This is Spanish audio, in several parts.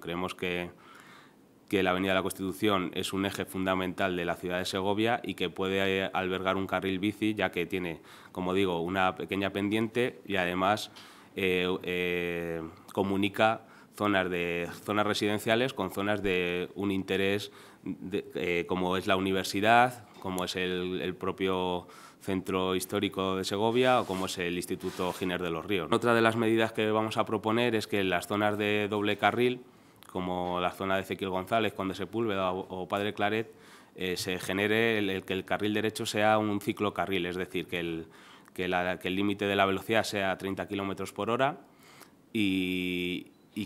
Creemos que, la Avenida de la Constitución es un eje fundamental de la ciudad de Segovia y que puede eh, albergar un carril bici, ya que tiene, como digo, una pequeña pendiente y además eh, eh, comunica zonas, de, zonas residenciales con zonas de un interés como es la universidad, como es el, el, propio centro histórico de Segovia o como es el Instituto Giner de los Ríos. Otra de las medidas que vamos a proponer es que las zonas de doble carril como la zona de Ezequiel González, cuando Sepúlveda o, Padre Claret, eh, se genere el, que el carril derecho sea un ciclocarril, es decir, que el límite de la velocidad sea 30 km por hora y,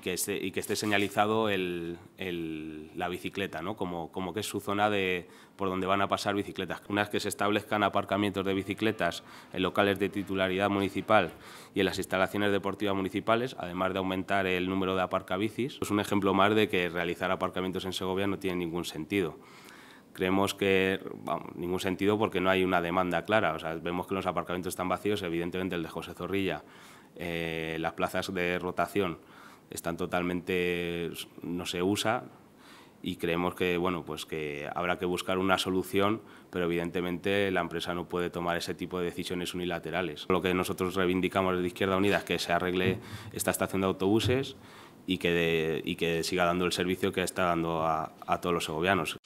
y que esté señalizado la bicicleta, ¿no? como, que es su zona de, por donde van a pasar bicicletas. ...una vez que se establezcan aparcamientos de bicicletas en locales de titularidad municipal y en las instalaciones deportivas municipales, además de aumentar el número de aparcabicis, es un ejemplo más de que realizar aparcamientos en Segovia no tiene ningún sentido creemos que bueno, ningún sentido porque no hay una demanda clara. vemos que los aparcamientos están vacíos, evidentemente el de José Zorrilla, eh, las plazas de rotación están totalmente, no se usa y creemos que, bueno, pues que habrá que buscar una solución, pero evidentemente la empresa no puede tomar ese tipo de decisiones unilaterales. Lo que nosotros reivindicamos desde Izquierda Unida es que se arregle esta estación de autobuses y que, y que siga dando el servicio que está dando a, a todos los segovianos.